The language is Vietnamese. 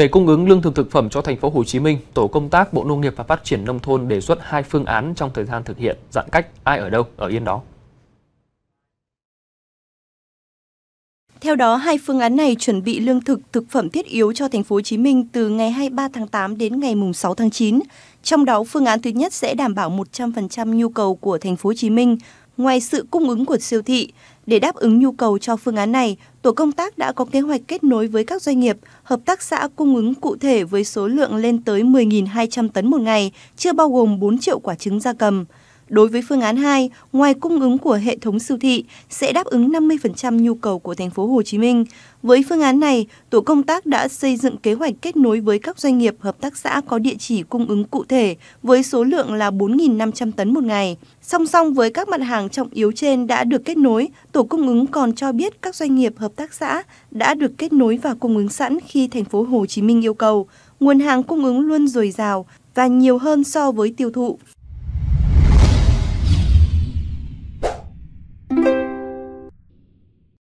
Để cung ứng lương thực thực phẩm cho thành phố Hồ Chí Minh, tổ công tác Bộ Nông nghiệp và Phát triển nông thôn đề xuất hai phương án trong thời gian thực hiện giãn cách ai ở đâu ở yên đó. Theo đó, hai phương án này chuẩn bị lương thực, thực phẩm thiết yếu cho thành phố Hồ Chí Minh từ ngày 23 tháng 8 đến ngày mùng 6 tháng 9. Trong đó, phương án thứ nhất sẽ đảm bảo 100% nhu cầu của thành phố Hồ Chí Minh, ngoài sự cung ứng của siêu thị. Để đáp ứng nhu cầu cho phương án này, tổ công tác đã có kế hoạch kết nối với các doanh nghiệp, hợp tác xã cung ứng cụ thể với số lượng lên tới 10.200 tấn một ngày, chưa bao gồm 4 triệu quả trứng gia cầm. Đối với phương án 2, ngoài cung ứng của hệ thống siêu thị sẽ đáp ứng 50% nhu cầu của thành phố Hồ Chí Minh. Với phương án này, tổ công tác đã xây dựng kế hoạch kết nối với các doanh nghiệp hợp tác xã có địa chỉ cung ứng cụ thể với số lượng là 4.500 tấn một ngày. Song song với các mặt hàng trọng yếu trên đã được kết nối, tổ cung ứng còn cho biết các doanh nghiệp hợp tác xã đã được kết nối và cung ứng sẵn khi thành phố Hồ Chí Minh yêu cầu. Nguồn hàng cung ứng luôn dồi dào và nhiều hơn so với tiêu thụ.